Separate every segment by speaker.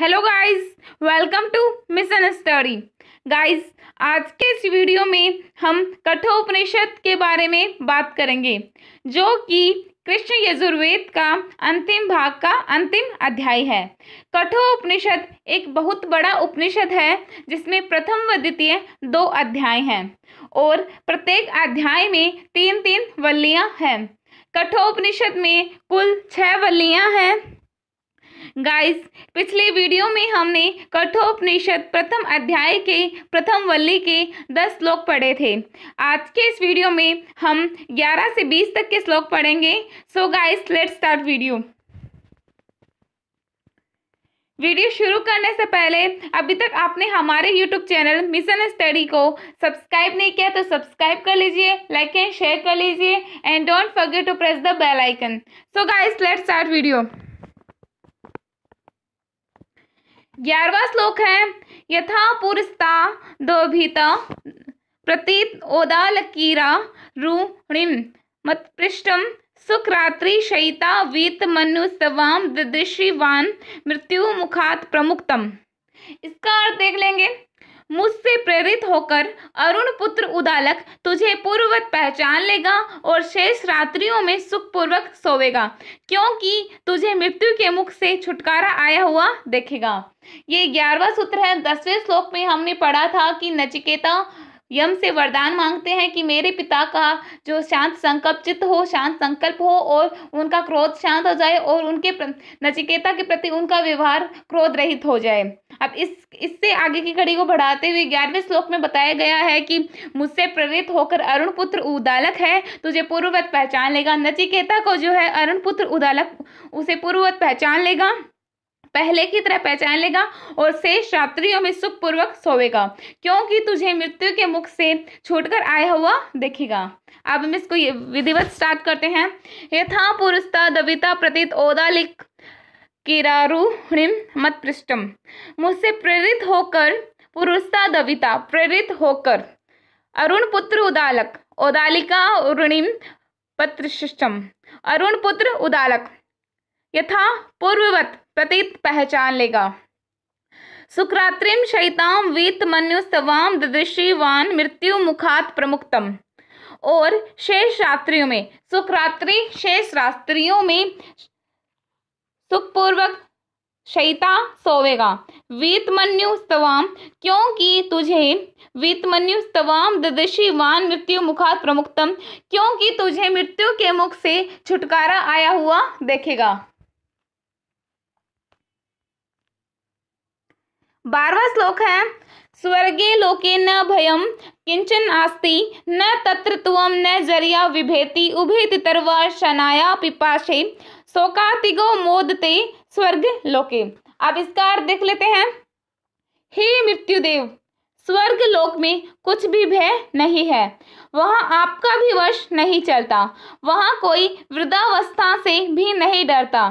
Speaker 1: hello guys welcome to mission study guys आज के इस वीडियो में हम कठोपनिषद के बारे में बात करेंगे जो कि कृष्ण यजुर्वेद का अंतिम भाग का अंतिम अध्याय है कठोपनिषद एक बहुत बड़ा उपनिषद है जिसमें प्रथम व द्वितीय दो अध्याय हैं और प्रत्येक अध्याय में तीन तीन वल्लियाँ हैं कठोपनिषद में कुल छः वल्लियाँ हैं गाइस पिछले वीडियो में हमने कठोपनिषद प्रथम अध्याय के प्रथम वल्ली के दस श्लोक पढ़े थे आज के इस वीडियो में हम ग्यारह से बीस तक के श्लोक पढ़ेंगे so guys let's start video video शुरू करने से पहले अभी तक आपने हमारे यूट्यूब चैनल मिशन स्टडी को सब्सक्राइब नहीं किया तो सब्सक्राइब कर लीजिए लाइक एंड शेयर कर लीजिए and don't forget to press the bell icon so guys let's start video ग्यारहवा श्लोक है यथा पुरस्ता दोभिता प्रतीत कीरा रूणिम मत्पृष्ठम सुखरात्रि शयिता वीत मनु सवाम दृशिवान मृत्यु मुखात प्रमुखतम इसका अर्थ देख लेंगे मुझसे प्रेरित होकर अरुण पुत्र उदालक तुझे पूर्ववत पहचान लेगा और शेष रात्रियों में सुखपूर्वक सोवेगा क्योंकि तुझे मृत्यु के मुख से छुटकारा आया हुआ देखेगा ये ग्यारहवा सूत्र है दसवें श्लोक में हमने पढ़ा था कि नचिकेता यम से वरदान मांगते हैं कि मेरे पिता का जो शांत संकल्प चित्त हो शांत संकल्प हो और उनका क्रोध शांत हो जाए और उनके नचिकेता के प्रति उनका व्यवहार क्रोध रहित हो जाए अब इस इससे आगे की कड़ी को बढ़ाते हुए ग्यारहवें श्लोक में बताया गया है कि मुझसे प्रेरित होकर अरुण पुत्र उदालक है तुझे पूर्ववत पहचान लेगा नचिकेता को जो है अरुण पुत्र उदालक उसे पूर्ववत पहचान लेगा पहले की तरह पहचान लेगा और शेष रात्रियों में सुखपूर्वक सोवेगा क्योंकि तुझे मृत्यु के मुख से छूटकर आया हुआ देखेगा अब हम इसको विधिवत स्टार्ट करते हैं यथा पुरुषता दविता प्रतीत ओदालिक किरारूणिम मत पृष्ठम मुझसे प्रेरित होकर पुरुषता दविता प्रेरित होकर अरुण पुत्र उदालक ओदालिका ऋणिम पत्रशिष्टम अरुण पुत्र उदालक यथा पूर्ववत प्रतीत पहचान लेगा सुक्रात्रिम शैताम वीत मनु मनुस्तवाम ददृशीवान मृत्यु मुखात प्रमुखतम और शेष रात्रियों में सुक्रात्रि शेष रात्रियों में सुखपूर्वक शैता सोवेगा वीत मनु स्तवाम क्योंकि तुझे वीत मनु स्तवाम ददशी वान मृत्यु मुखात प्रमुखतम क्योंकि तुझे मृत्यु के मुख से छुटकारा आया हुआ देखेगा बारवा श्लोक है स्वर्गे लोके न भयम किंचन आस्ति न तत्र तुम न जरिया विभेति उभे तितरवा शनाया पिपाशे शोकातिगो मोदते स्वर्ग लोके अब इसका अर्थ देख लेते हैं हे मृत्युदेव स्वर्ग लोक में कुछ भी भय नहीं है वहाँ आपका भी वश नहीं चलता वहाँ कोई वृद्धावस्था से भी नहीं डरता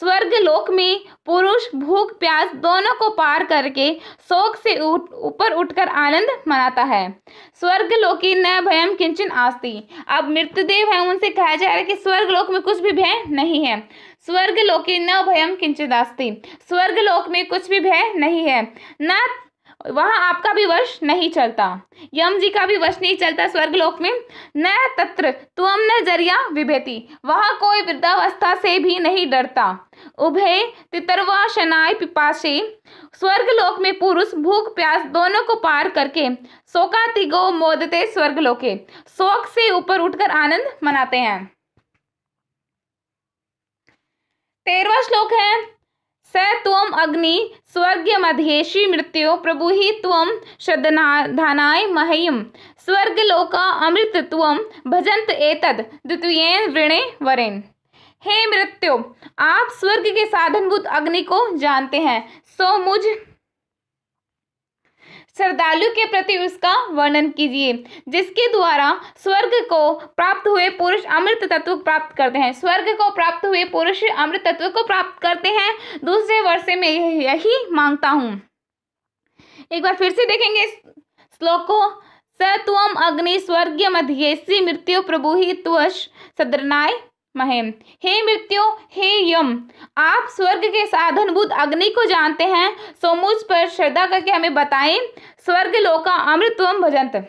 Speaker 1: स्वर्ग लोक में पुरुष भूख प्यास दोनों को पार करके शोक से ऊपर उठ, उठकर आनंद मनाता है स्वर्ग लोकी न भयम किंचन आस्ती अब मृतदेव है उनसे कहा जा रहा है कि स्वर्ग लोक में कुछ भी भय नहीं है स्वर्ग लोकी न भयम किंचित आस्ती स्वर्ग लोक में कुछ भी भय नहीं है न वहाँ आपका भी वश नहीं चलता यम जी का भी वश नहीं चलता स्वर्ग लोक में न तत्र तुम न जरिया विभेति वहाँ कोई वृद्धावस्था से भी नहीं डरता उभे तितरवा शनाय पिपाशे स्वर्ग लोक में पुरुष भूख प्यास दोनों को पार करके शोका तिगो मोदते स्वर्ग लोके शोक से ऊपर उठकर आनंद मनाते हैं तेरवा श्लोक है स अग्नि अग्नि स्वर्गमध्येषि मृत्यो प्रभु हि त्वं श्रद्धानाय मह्यं स्वर्गलोका तम भजंत एतद द्वितीयेन वृणे वरेन हे मृत्यु आप स्वर्ग के साधनभूत अग्नि को जानते हैं सो मुझ श्रद्धालु के प्रति उसका वर्णन कीजिए जिसके द्वारा स्वर्ग को प्राप्त हुए पुरुष अमृत तत्व प्राप्त करते हैं स्वर्ग को प्राप्त हुए पुरुष अमृत तत्व को प्राप्त करते हैं दूसरे वर्ष में यही मांगता हूँ एक बार फिर से देखेंगे श्लोक को स तुम अग्नि स्वर्गीय मध्य मृत्यु प्रभु ही त्वश सदरनाय महेम हे मृत्यु हे यम आप स्वर्ग के साधन बुद्ध अग्नि को जानते हैं सो मुझ पर श्रद्धा करके हमें बताएं स्वर्ग लोका अमृतवम भजंत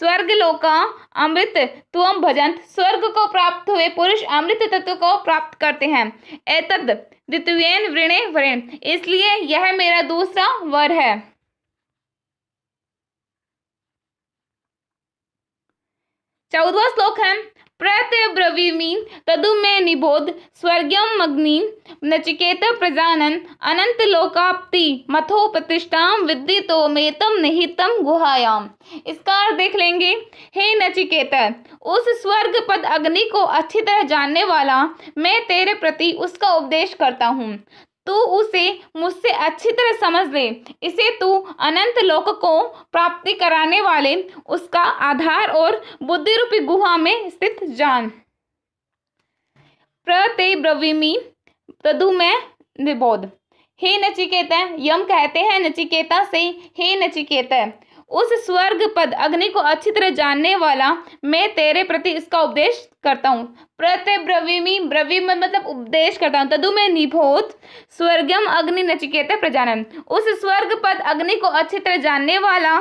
Speaker 1: स्वर्ग लोका अमृत तुम भजंत स्वर्ग को प्राप्त हुए पुरुष अमृत तत्व को प्राप्त करते हैं एतद द्वितीयन वृणे वृण इसलिए यह मेरा दूसरा वर है चौदवा श्लोक है प्रत्यब्रवीमीन तदु में निबोध स्वर्गीय मग्नि नचिकेत प्रजानन अनंत लोकाप्ति मथो प्रतिष्ठा विद्धि तो मेतम निहितम गुहायाम इसका अर्थ देख लेंगे हे नचिकेत उस स्वर्ग पद अग्नि को अच्छी तरह जानने वाला मैं तेरे प्रति उसका उपदेश करता हूँ तू उसे मुझसे अच्छी तरह समझ ले इसे तू अनंत लोक को प्राप्ति कराने वाले उसका आधार और बुद्धि रूपी गुहा में स्थित जान प्रते ब्रवीमी तदु में निबोध हे नचिकेता यम कहते हैं नचिकेता से हे नचिकेता उस स्वर्ग पद अग्नि को अच्छी तरह जानने वाला मैं तेरे प्रति इसका उपदेश करता हूँ प्रतिब्रवीमी ब्रवीम मतलब उपदेश करता हूँ तदु में निभोत स्वर्गम अग्नि नचिकेत प्रजानन उस स्वर्ग पद अग्नि को अच्छी तरह जानने वाला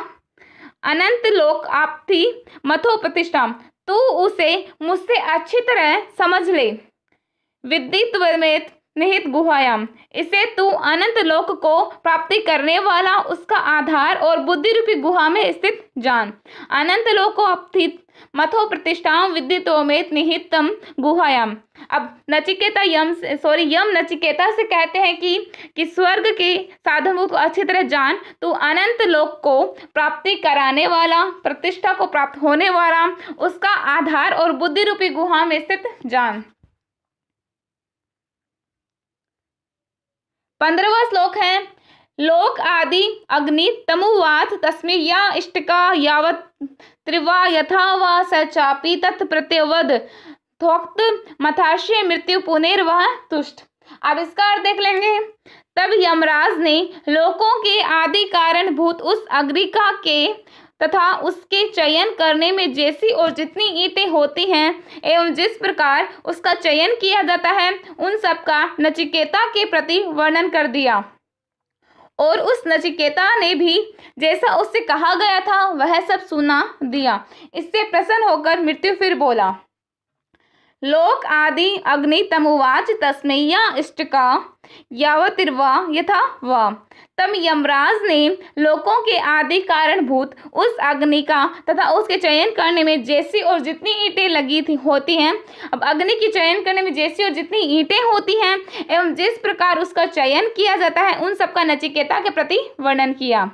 Speaker 1: अनंत लोक आप थी मथो प्रतिष्ठा तू उसे मुझसे अच्छी तरह समझ ले विद्युत निहित गुहायाम इसे तू अनंत लोक को प्राप्ति करने वाला उसका आधार और बुद्धि रूपी गुहा में स्थित जान अनंत लोक को अपथित मथो प्रतिष्ठाम विद्युतो निहितम गुहायाम अब नचिकेता यम सॉरी यम नचिकेता से कहते हैं कि कि स्वर्ग के साधनों को अच्छी तरह जान तू अनंत लोक को प्राप्ति कराने वाला प्रतिष्ठा को प्राप्त होने वाला उसका आधार और बुद्धि रूपी गुहा में स्थित जान पंद्रहवा श्लोक है लोक आदि अग्नि तमुवात तस्मी या इष्टका यावत त्रिवा यथा व सचापी तत् प्रत्यवद थोक्त मथाशय मृत्यु पुनर्वह तुष्ट अब इसका अर्थ देख लेंगे तब यमराज ने लोकों के आदि कारण भूत उस अग्रिका के तथा उसके चयन करने में जैसी और जितनी ईंटें होती हैं एवं जिस प्रकार उसका चयन किया जाता है उन सब का नचिकेता के प्रति वर्णन कर दिया और उस नचिकेता ने भी जैसा उससे कहा गया था वह सब सुना दिया इससे प्रसन्न होकर मृत्यु फिर बोला लोक आदि अग्नि तमुवाच तस्मैया इष्टका यावतिर्वा यथा वा तब यमराज ने लोगों के आदि कारणभूत उस अग्नि का तथा उसके चयन करने में जैसी और जितनी ईंटें लगी थी होती हैं अब अग्नि की चयन करने में जैसी और जितनी ईंटें होती हैं एवं जिस प्रकार उसका चयन किया जाता है उन सबका नचिकेता के प्रति वर्णन किया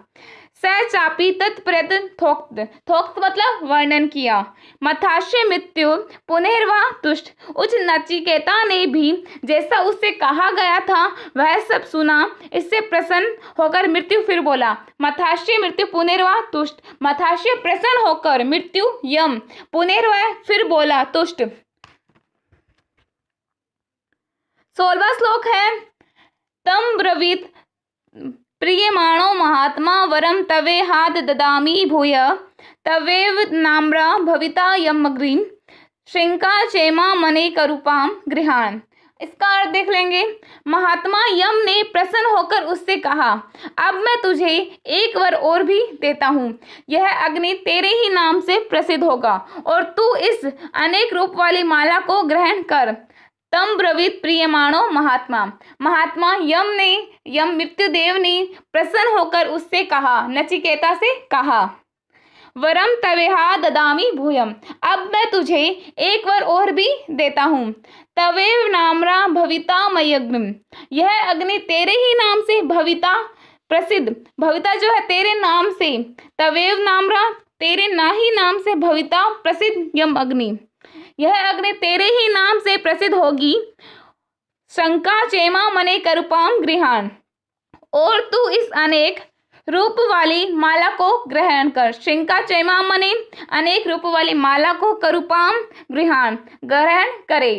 Speaker 1: सहचापी तत्प्रयत्न थोक्त थोक्त मतलब वर्णन किया मथाश्य मृत्यु पुनर्वा तुष्ट उच्च नचिकेता ने भी जैसा उससे कहा गया था वह सब सुना इससे प्रसन्न होकर मृत्यु फिर बोला मथाश्य मृत्यु पुनर्वा तुष्ट मथाश्य प्रसन्न होकर मृत्यु यम पुनर्वा फिर बोला तुष्ट सोलवा श्लोक है तम ब्रवीत प्रियमाणो महात्मा वरम तवे हाद ददामी भूय तवेव नाम्रा भविता यमग्रीम श्रृंका चेमा मने करूपाम गृहाण इसका अर्थ देख लेंगे महात्मा यम ने प्रसन्न होकर उससे कहा अब मैं तुझे एक वर और भी देता हूँ यह अग्नि तेरे ही नाम से प्रसिद्ध होगा और तू इस अनेक रूप वाली माला को ग्रहण कर तम ब्रवीत प्रियमाणो महात्मा महात्मा यम ने यम मृत्युदेव ने प्रसन्न होकर उससे कहा नचिकेता से कहा वरम तवेहा ददामी भूयम अब मैं तुझे एक वर और भी देता हूँ तवेव नामरा भविता मयग्निम यह अग्नि तेरे ही नाम से भविता प्रसिद्ध भविता जो है तेरे नाम से तवेव नामरा तेरे ना ही नाम से भविता प्रसिद्ध यम अग्नि यह अग्नि तेरे ही नाम से प्रसिद्ध होगी शंका चेमा मने करुपाम गृहान और तू इस अनेक रूप वाली माला को ग्रहण कर शंका चेमा मने अनेक रूप वाली माला को करुपाम गृहान ग्रहण करे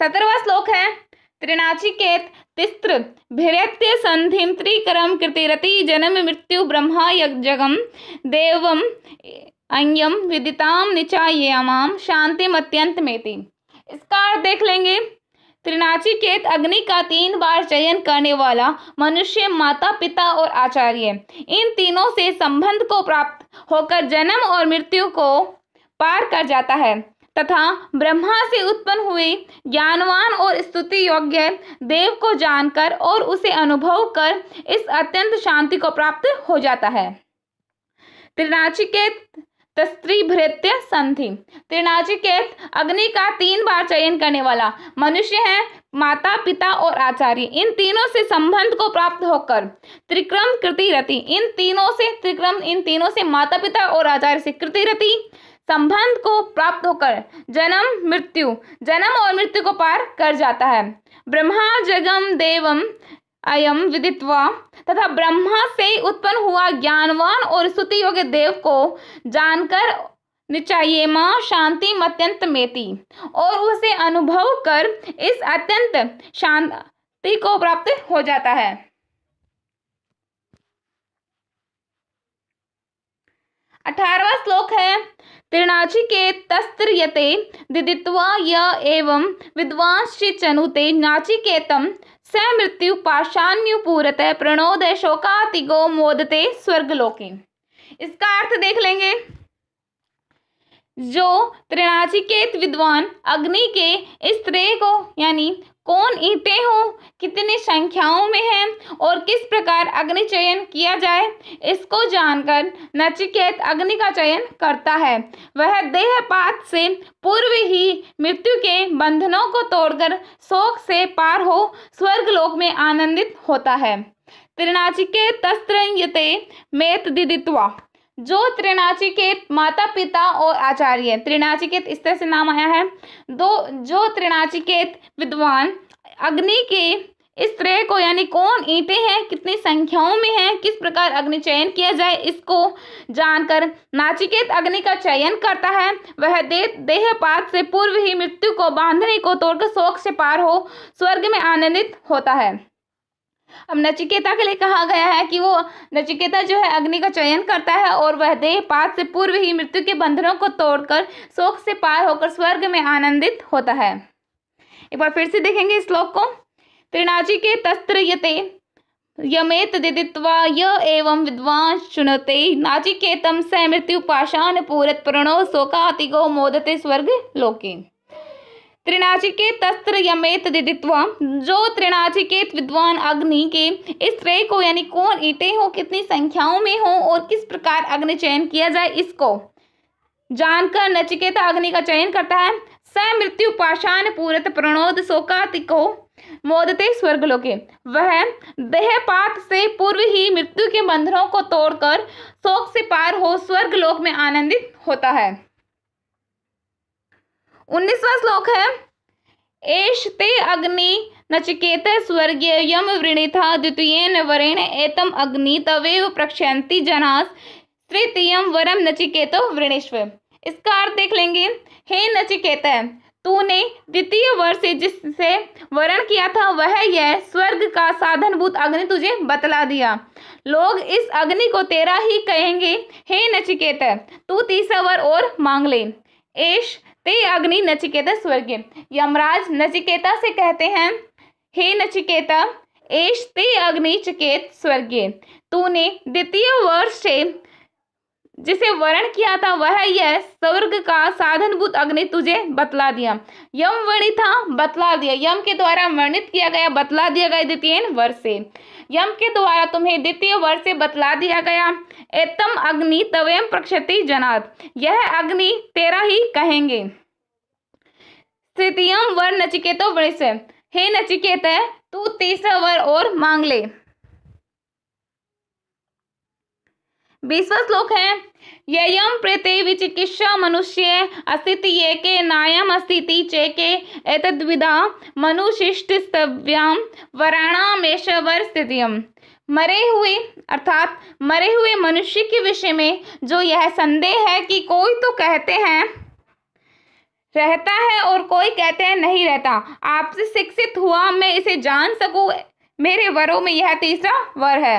Speaker 1: सत्रहवा श्लोक है त्रिनाचिकेत तिस्त्र भिरेत्य संधिम त्रिकरम कृतिरति जन्म मृत्यु ब्रह्मा यज्ञम देवम अयम विदिताम निचा निचायमाम शांति अत्यंत मेति इसका अर्थ देख लेंगे त्रिनाचिकेत अग्नि का तीन बार चयन करने वाला मनुष्य माता पिता और आचार्य इन तीनों से संबंध को प्राप्त होकर जन्म और मृत्यु को पार कर जाता है तथा ब्रह्मा से उत्पन्न हुए ज्ञानवान और स्तुति योग्य देव को जानकर और उसे अनुभव कर इस अत्यंत शांति को प्राप्त हो जाता है त्रिनाचिकेत तस्त्री भृत्य संधि त्रिनाचिकेत अग्नि का तीन बार चयन करने वाला मनुष्य है माता पिता और आचार्य इन तीनों से संबंध को प्राप्त होकर त्रिक्रम कृति रति इन तीनों से त्रिक्रम इन तीनों से माता पिता और आचार्य से कृति रति संबंध को प्राप्त होकर जन्म मृत्यु जन्म और मृत्यु को पार कर जाता है ब्रह्मा जगम देवम अयम विदित्वा तथा ब्रह्मा से उत्पन्न हुआ ज्ञानवान और स्तुति योग्य देव को जानकर निचाइए माँ शांति अत्यंत मेती और उसे अनुभव कर इस अत्यंत शांति को प्राप्त हो जाता है अठारवा श्लोक है त्रिनाची के यते दिदित्वा य एवं विद्वांश्चि चनुते नाचिकेतम स मृत्यु पाषाण्युपूरत प्रणोद शोकातिगो मोदते स्वर्गलोके इसका अर्थ देख लेंगे जो त्रिनाचिकेत विद्वान अग्नि के इस त्रेय को यानी कौन ईटे हों कितनी संख्याओं में हैं और किस प्रकार अग्नि चयन किया जाए इसको जानकर नचिकेत अग्नि का चयन करता है वह देहपात से पूर्व ही मृत्यु के बंधनों को तोड़कर शोक से पार हो लोक में आनंदित होता है त्रिनाचिकेत तस्त्र मेत दिदित्वा जो त्रिनाचिकेत माता पिता और आचार्य त्रिनाचिकेत इस तरह से नाम आया है दो जो त्रिनाचिकेत विद्वान अग्नि के इस त्रय को यानी कौन ईटे हैं कितनी संख्याओं में हैं किस प्रकार अग्नि चयन किया जाए इसको जानकर नाचिकेत अग्नि का चयन करता है वह दे, देह पात से पूर्व ही मृत्यु को बांधने को तोड़कर शोक से पार हो स्वर्ग में आनंदित होता है अब नचिकेता के लिए कहा गया है कि वो नचिकेता जो है अग्नि का चयन करता है और वह देह पात से पूर्व ही मृत्यु के बंधनों को तोड़कर शोक से पार होकर स्वर्ग में आनंदित होता है एक बार फिर से देखेंगे इस श्लोक को त्रिनाची के तस्त्र यते यमेत दिदित्वा य एवं विद्वान चुनते नाचिकेतम स मृत्यु पाषाण पूरत प्रणो शोकातिगो मोदते स्वर्ग लोके त्रिनाचिकेत अस्त्र यमेत दिदित्व जो त्रिनाचिकेत विद्वान अग्नि के इस त्रय को यानी कौन ईटे हो कितनी संख्याओं में हो और किस प्रकार अग्नि चयन किया जाए इसको जानकर नचिकेता अग्नि का चयन करता है स मृत्यु पाषाण पूरत प्रणोद शोकातिको मोदते स्वर्गलोके वह देहपात से पूर्व ही मृत्यु के बंधनों को तोड़कर शोक से पार हो स्वर्गलोक में आनंदित होता है उन्नीसवा श्लोक है एश ते अग्नि नचिकेत स्वर्गीय यम वृणिथा द्वितीय वरेण एतम अग्नि तवेव प्रक्षति जनास तृतीय वरम नचिकेत वृणेश्व इसका अर्थ देख लेंगे हे नचिकेत तूने द्वितीय वर्ष से जिससे वर्ण किया था वह यह स्वर्ग का साधनभूत अग्नि तुझे बतला दिया लोग इस अग्नि को तेरा ही कहेंगे हे नचिकेत तू तीसरा वर और मांग ले एश ते अग्नि नचिकेता स्वर्ग यमराज नचिकेता से कहते हैं हे नचिकेता एश ते अग्नि चकेत स्वर्गे तूने द्वितीय वर्ष से जिसे वर्ण किया था वह यह स्वर्ग का साधनभूत अग्नि तुझे बतला दिया यम वर्णित था बतला दिया यम के द्वारा वर्णित किया गया बतला दिया गया द्वितीय वर्ष से यम के द्वारा तुम्हें द्वितीय वर्ष से बतला दिया गया एतम अग्नि तवेम प्रक्षति जनात यह अग्नि तेरा ही कहेंगे तृतीयम वर नचिकेतो वृष हे नचिकेत तू तीसरा वर और मांग ले बीसवा श्लोक है यम प्रत्येवि चिकित्सा मनुष्य अस्थिति ये के नायम अस्तिति चेके एतद्विधा स्तव्याम वराणामेश वर स्थितियम मरे हुए अर्थात मरे हुए मनुष्य के विषय में जो यह संदेह है कि कोई तो कहते हैं रहता है और कोई कहते हैं नहीं रहता आपसे शिक्षित हुआ मैं इसे जान सकूं मेरे वरों में यह तीसरा वर है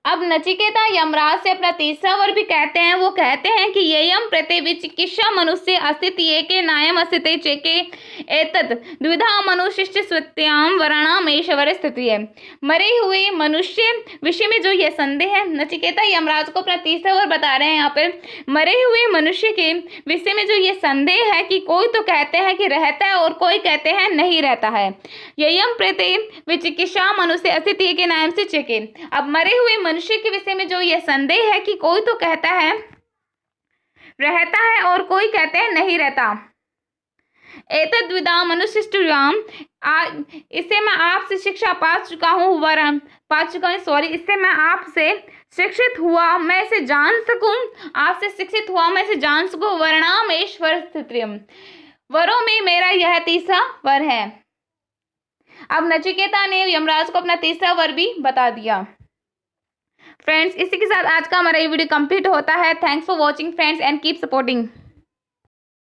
Speaker 1: अब नचिकेता यमराज से अपना तीसरा वर भी कहते हैं वो कहते हैं कि ये यम प्रत्यवि विचिकित्सा मनुष्य अस्तित्व ये के नायम अस्तित चेके एतत् द्विधा मनुष्य स्वत्याम वराणाम ईश्वर स्थिति है मरे हुए मनुष्य विषय में जो ये संदेह है नचिकेता यमराज को अपना तीसरा वर बता रहे हैं यहाँ पर मरे हुए मनुष्य के विषय में जो ये संदेह है कि कोई तो कहते हैं कि रहता है और कोई कहते हैं नहीं रहता है ये यम प्रति विचिकित्सा मनुष्य अस्तित्व के नायम से चेके अब मरे हुए मनुष्य के विषय में जो यह संदेह है कि कोई तो कहता है रहता है और कोई कहते हैं नहीं रहता एतद्विदा मनुष्यम इससे मैं आपसे शिक्षा पा चुका हूँ वरम पा चुका हूँ सॉरी इससे मैं आपसे शिक्षित हुआ मैं इसे जान सकूं आपसे शिक्षित हुआ मैं इसे जान सकूं वर्णाम ईश्वर स्थितियम वरों में मेरा यह तीसरा वर है अब नचिकेता ने यमराज को अपना तीसरा वर भी बता दिया फ्रेंड्स इसी के साथ आज का हमारा ये वीडियो कंप्लीट होता है thanks for watching friends and keep supporting